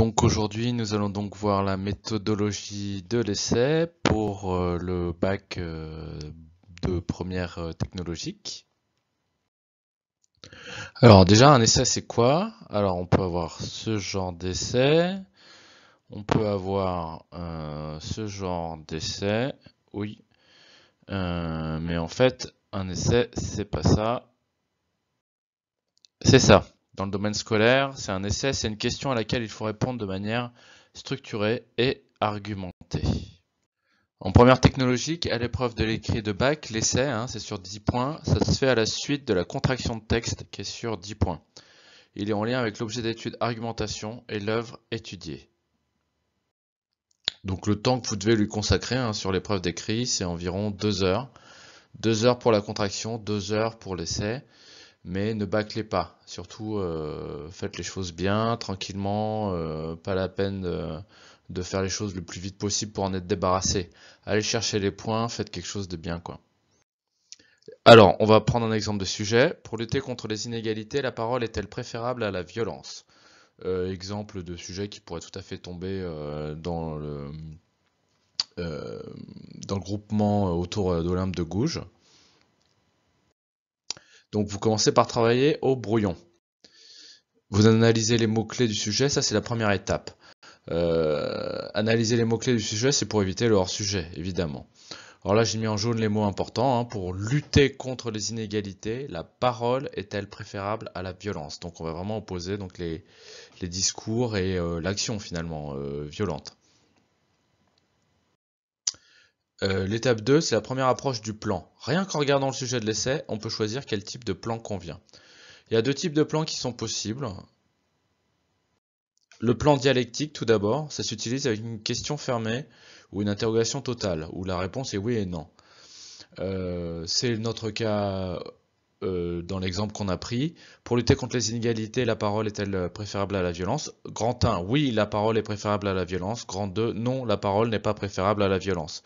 Donc aujourd'hui, nous allons donc voir la méthodologie de l'essai pour euh, le bac euh, de première euh, technologique. Alors déjà, un essai, c'est quoi Alors on peut avoir ce genre d'essai, on peut avoir ce genre d'essai, oui, mais en fait, un essai, c'est pas ça, c'est ça. Dans le domaine scolaire, c'est un essai, c'est une question à laquelle il faut répondre de manière structurée et argumentée. En première technologique, à l'épreuve de l'écrit de bac, l'essai, hein, c'est sur 10 points, ça se fait à la suite de la contraction de texte qui est sur 10 points. Il est en lien avec l'objet d'étude argumentation et l'œuvre étudiée. Donc le temps que vous devez lui consacrer hein, sur l'épreuve d'écrit, c'est environ 2 heures. 2 heures pour la contraction, 2 heures pour l'essai mais ne bâclez pas. Surtout, euh, faites les choses bien, tranquillement, euh, pas la peine de, faire les choses le plus vite possible pour en être débarrassé. Allez chercher les points, faites quelque chose de bien, quoi. Alors, on va prendre un exemple de sujet. Pour lutter contre les inégalités, la parole est-elle préférable à la violence euh, Exemple de sujet qui pourrait tout à fait tomber dans le, dans le groupement autour d'Olympe de Gouges. Donc vous commencez par travailler au brouillon. Vous analysez les mots-clés du sujet, ça c'est la première étape. Euh, analyser les mots-clés du sujet, c'est pour éviter le hors-sujet, évidemment. Alors là, j'ai mis en jaune les mots importants. Hein. pour lutter contre les inégalités, la parole est-elle préférable à la violence Donc on va vraiment opposer donc, les, les discours et euh, l'action finalement euh, violente. Euh, l'étape 2, c'est la première approche du plan. Rien qu'en regardant le sujet de l'essai, on peut choisir quel type de plan convient. Il y a deux types de plans qui sont possibles. Le plan dialectique, tout d'abord, ça s'utilise avec une question fermée ou une interrogation totale, où la réponse est oui et non. Euh, c'est notre cas euh, dans l'exemple qu'on a pris, pour lutter contre les inégalités, la parole est-elle préférable à la violence Grand 1, oui, la parole est préférable à la violence. Grand 2, non, la parole n'est pas préférable à la violence.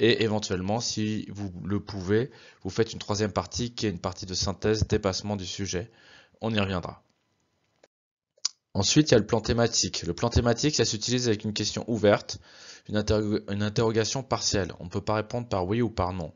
Et éventuellement, si vous le pouvez, vous faites une troisième partie qui est une partie de synthèse, dépassement du sujet. On y reviendra. Ensuite, il y a le plan thématique. Le plan thématique, ça s'utilise avec une question ouverte, une interrogation partielle. On ne peut pas répondre par oui ou par non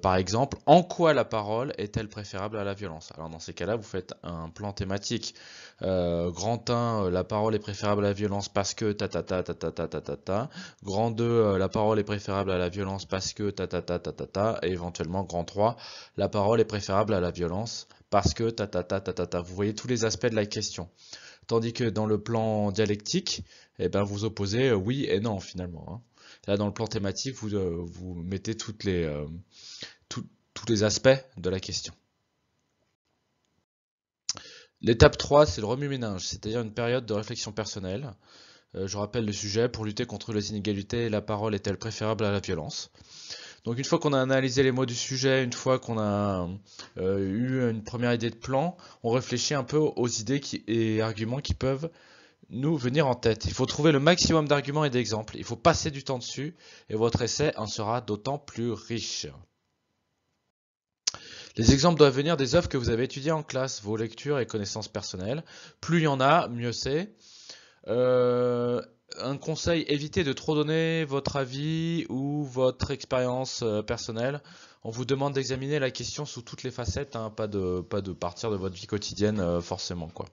par exemple, en quoi la parole est-elle préférable à la violence Alors dans ces cas-là, vous faites un plan thématique. grand 1, la parole est préférable à la violence parce que ta ta ta ta ta ta ta ta ta. Grand 2, la parole est préférable à la violence parce que ta ta ta ta ta ta. Et éventuellement, grand 3, la parole est préférable à la violence parce que ta ta ta ta ta ta. Vous voyez tous les aspects de la question. Tandis que dans le plan dialectique, eh ben vous opposez oui et non finalement. Là, dans le plan thématique, vous, euh, vous mettez toutes les, euh, tous les aspects de la question. L'étape 3, c'est le remue-ménage, c'est-à-dire une période de réflexion personnelle. Euh, je rappelle le sujet, pour lutter contre les inégalités, la parole est-elle préférable à la violence Donc une fois qu'on a analysé les mots du sujet, une fois qu'on a eu une première idée de plan, on réfléchit un peu aux idées qui, et arguments qui peuvent nous venir en tête. Il faut trouver le maximum d'arguments et d'exemples. Il faut passer du temps dessus et votre essai en sera d'autant plus riche. Les exemples doivent venir des œuvres que vous avez étudiées en classe, vos lectures et connaissances personnelles. Plus il y en a, mieux c'est. Euh, un conseil, évitez de trop donner votre avis ou votre expérience euh, personnelle. On vous demande d'examiner la question sous toutes les facettes, hein, pas, de, partir de votre vie quotidienne euh, forcément. quoi.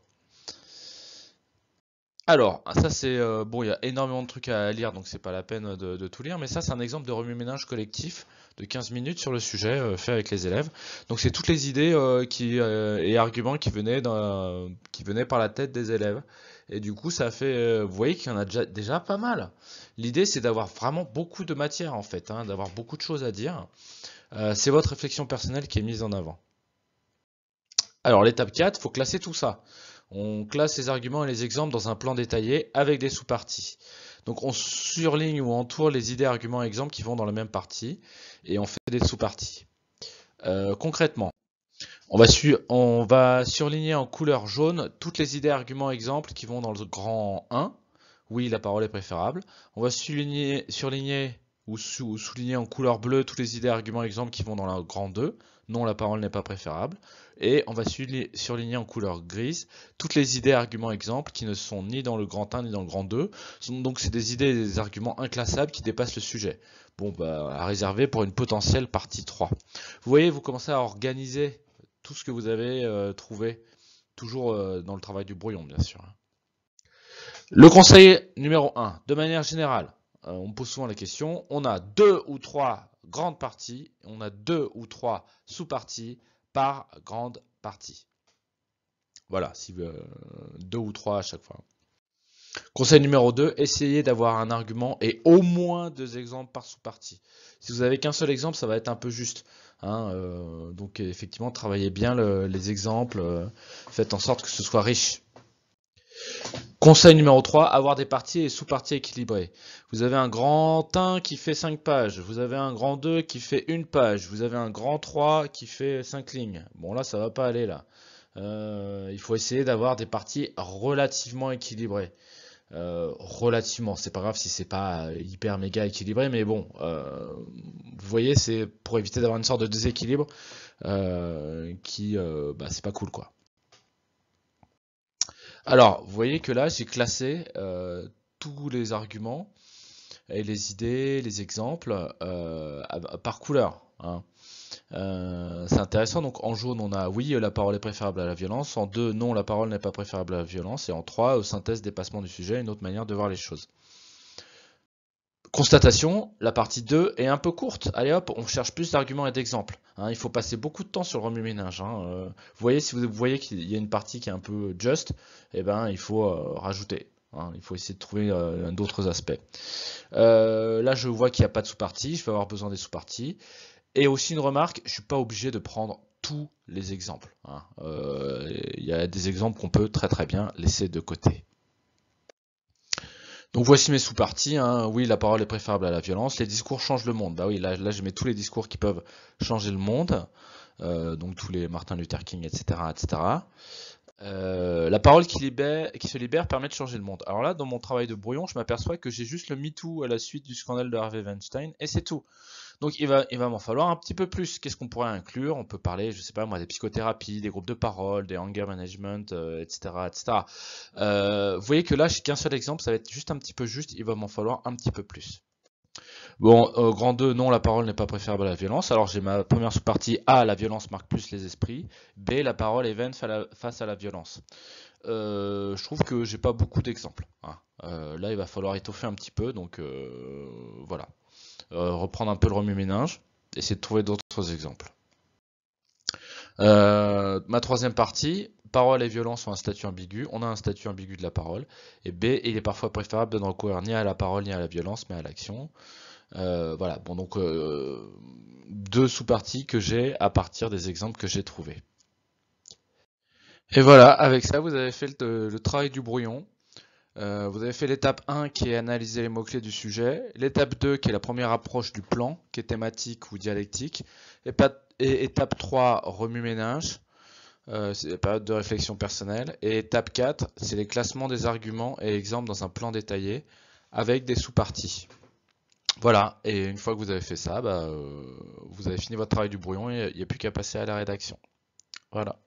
Alors, ah, ça c'est... Euh, bon, il y a énormément de trucs à lire, donc c'est pas la peine de, tout lire, mais ça c'est un exemple de remue-ménage collectif de 15 minutes sur le sujet euh, fait avec les élèves. Donc c'est toutes les idées euh, qui, et arguments qui venaient, qui venaient par la tête des élèves. Et du coup, ça fait... vous voyez qu'il y en a déjà, déjà pas mal. L'idée c'est d'avoir vraiment beaucoup de matière en fait, hein, d'avoir beaucoup de choses à dire. c'est votre réflexion personnelle qui est mise en avant. Alors l'étape 4, il faut classer tout ça. On classe les arguments et les exemples dans un plan détaillé avec des sous-parties. Donc on surligne ou entoure les idées, arguments et exemples qui vont dans la même partie et on fait des sous-parties. Euh, concrètement, on va, surligner en couleur jaune toutes les idées, arguments, exemples qui vont dans le grand 1. Oui, la parole est préférable. On va surligner ou, souligner en couleur bleue toutes les idées, arguments, exemples qui vont dans le grand 2. Non, la parole n'est pas préférable. Et on va surligner en couleur grise toutes les idées, arguments, exemples qui ne sont ni dans le grand 1 ni dans le grand 2. Donc c'est des idées et des arguments inclassables qui dépassent le sujet. Bon, bah, à réserver pour une potentielle partie 3. Vous voyez, vous commencez à organiser tout ce que vous avez euh, trouvé. Toujours euh, dans le travail du brouillon, bien sûr. Le conseil numéro 1, de manière générale, euh, on pose souvent la question, on a deux ou trois grandes parties, on a deux ou trois sous-parties par grande partie. Voilà, si vous, euh, deux ou trois à chaque fois. Conseil numéro 2, essayez d'avoir un argument et au moins deux exemples par sous-partie. Si vous avez qu'un seul exemple, ça va être un peu juste. Hein, euh, donc effectivement, travaillez bien les exemples, faites en sorte que ce soit riche. Conseil numéro 3, avoir des parties et sous-parties équilibrées. Vous avez un grand 1 qui fait 5 pages, vous avez un grand 2 qui fait une page, vous avez un grand 3 qui fait 5 lignes. Bon là ça va pas aller là. Euh, il faut essayer d'avoir des parties relativement équilibrées. Euh, relativement, c'est pas grave si c'est pas hyper méga équilibré, mais bon, euh, vous voyez, c'est pour éviter d'avoir une sorte de déséquilibre qui, bah, c'est pas cool quoi. Alors, vous voyez que là, j'ai classé euh, tous les arguments et les idées, les exemples euh, par couleur. Hein. Euh, c'est intéressant, donc en jaune on a oui la parole est préférable à la violence, en deux non la parole n'est pas préférable à la violence, et en trois synthèse dépassement du sujet, une autre manière de voir les choses. Constatation, la partie 2 est un peu courte. Allez hop, on cherche plus d'arguments et d'exemples. Hein. il faut passer beaucoup de temps sur le remue-ménage. Hein. Euh, vous voyez, si vous voyez qu'il y a une partie qui est un peu juste, eh ben, il faut euh, rajouter. Hein. Il faut essayer de trouver euh, d'autres aspects. là, je vois qu'il n'y a pas de sous-partie. Je vais avoir besoin des sous-parties. Et aussi une remarque, je ne suis pas obligé de prendre tous les exemples. Il y a des exemples qu'on peut très très bien laisser de côté. Donc voici mes sous-parties. Hein. Oui, la parole est préférable à la violence. Les discours changent le monde. Bah oui, là, là je mets tous les discours qui peuvent changer le monde. Euh, donc tous les Martin Luther King, etc. etc. Euh, la parole qui, se libère permet de changer le monde. Alors là, dans mon travail de brouillon, je m'aperçois que j'ai juste le MeToo à la suite du scandale de Harvey Weinstein, et c'est tout. Donc il va, m'en falloir un petit peu plus. Qu'est-ce qu'on pourrait inclure On peut parler, je sais pas moi, des psychothérapies, des groupes de parole, des anger management, etc. Euh, etc. Euh, vous voyez que là, n'ai qu'un seul exemple, ça va être juste un petit peu juste, il va m'en falloir un petit peu plus. Bon, grand 2, non, la parole n'est pas préférable à la violence. Alors j'ai ma première sous-partie A, la violence marque plus les esprits. B, la parole est vaine face à la violence. Euh, je trouve que j'ai pas beaucoup d'exemples. Hein. Euh, là, il va falloir étoffer un petit peu, donc euh, voilà. reprendre un peu le remue-ménage, essayer de trouver d'autres exemples. ma troisième partie, parole et violence ont un statut ambigu, on a un statut ambigu de la parole, et B, il est parfois préférable de ne recourir ni à la parole ni à la violence, mais à l'action. Euh, voilà, bon donc euh, deux sous-parties que j'ai à partir des exemples que j'ai trouvés. Et voilà, avec ça, vous avez fait le, travail du brouillon. Euh, vous avez fait l'étape 1 qui est analyser les mots-clés du sujet, l'étape 2 qui est la première approche du plan, qui est thématique ou dialectique, et, étape 3 remue-ménage, c'est la période de réflexion personnelle, et étape 4 c'est les classements des arguments et exemples dans un plan détaillé avec des sous-parties. Voilà, et une fois que vous avez fait ça, bah, euh, vous avez fini votre travail du brouillon et il n'y a plus qu'à passer à la rédaction. Voilà.